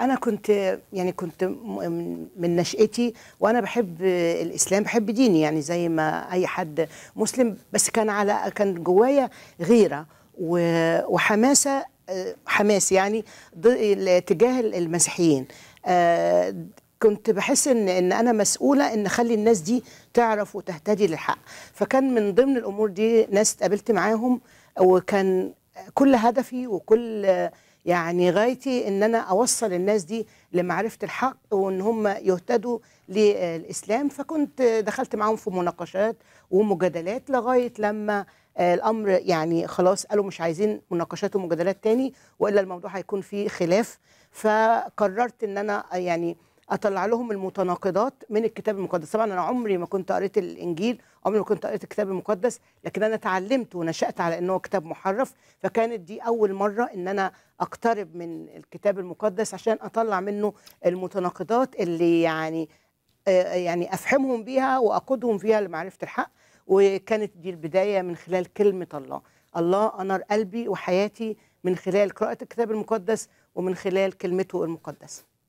انا كنت يعني كنت من نشأتي وانا بحب الاسلام بحب ديني يعني زي ما اي حد مسلم بس كان على كان جوايا غيره وحماسه حماس يعني تجاه المسيحيين آه، كنت بحس ان ان انا مسؤوله ان اخلي الناس دي تعرف وتهتدي للحق فكان من ضمن الامور دي ناس اتقابلت معاهم وكان كل هدفي وكل يعني غايتي ان انا اوصل الناس دي لمعرفه الحق وان هم يهتدوا للاسلام فكنت دخلت معاهم في مناقشات ومجادلات لغايه لما الامر يعني خلاص قالوا مش عايزين مناقشات ومجادلات تاني والا الموضوع هيكون فيه خلاف فقررت ان انا يعني اطلع لهم المتناقضات من الكتاب المقدس طبعا انا عمري ما كنت قريت الانجيل عمري ما كنت قريت الكتاب المقدس لكن انا اتعلمت ونشات على انه كتاب محرف فكانت دي اول مره ان انا اقترب من الكتاب المقدس عشان اطلع منه المتناقضات اللي يعني آه، يعني افهمهم بيها واقودهم فيها لمعرفه الحق وكانت دي البدايه من خلال كلمه الله الله انار قلبي وحياتي من خلال قراءه الكتاب المقدس ومن خلال كلمته المقدسه